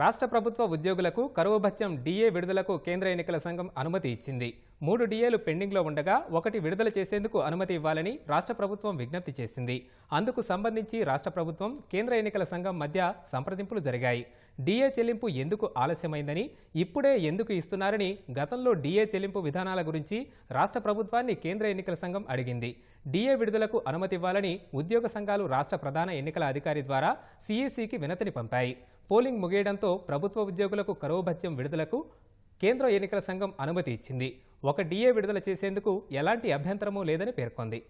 రాష్ట్ర ప్రభుత్వ ఉద్యోగులకు కరువు భత్యం డీఏ విడుదలకు కేంద్ర ఎన్నికల సంఘం అనుమతి ఇచ్చింది మూడు డీఏలు పెండింగ్లో ఉండగా ఒకటి విడుదల చేసేందుకు అనుమతి ఇవ్వాలని రాష్ట్ర ప్రభుత్వం విజ్ఞప్తి చేసింది అందుకు సంబంధించి రాష్ట్ర ప్రభుత్వం కేంద్ర ఎన్నికల సంఘం మధ్య సంప్రదింపులు జరిగాయి డీఏ చెల్లింపు ఎందుకు ఆలస్యమైందని ఇప్పుడే ఎందుకు ఇస్తున్నారని గతంలో డీఏ చెల్లింపు విధానాల గురించి రాష్ట్ర ప్రభుత్వాన్ని కేంద్ర ఎన్నికల సంఘం అడిగింది డీఏ విడుదలకు అనుమతి ఇవ్వాలని ఉద్యోగ సంఘాలు రాష్ట్ర ప్రధాన ఎన్నికల అధికారి ద్వారా సీఈసీకి వినతిని పంపాయి పోలింగ్ ముగియడంతో ప్రభుత్వ ఉద్యోగులకు కరువు భత్యం విడుదలకు కేంద్ర ఎన్నికల సంఘం అనుమతి ఇచ్చింది ఒక డిఏ విడుదల చేసేందుకు ఎలాంటి అభ్యంతరమూ లేదని పేర్కొంది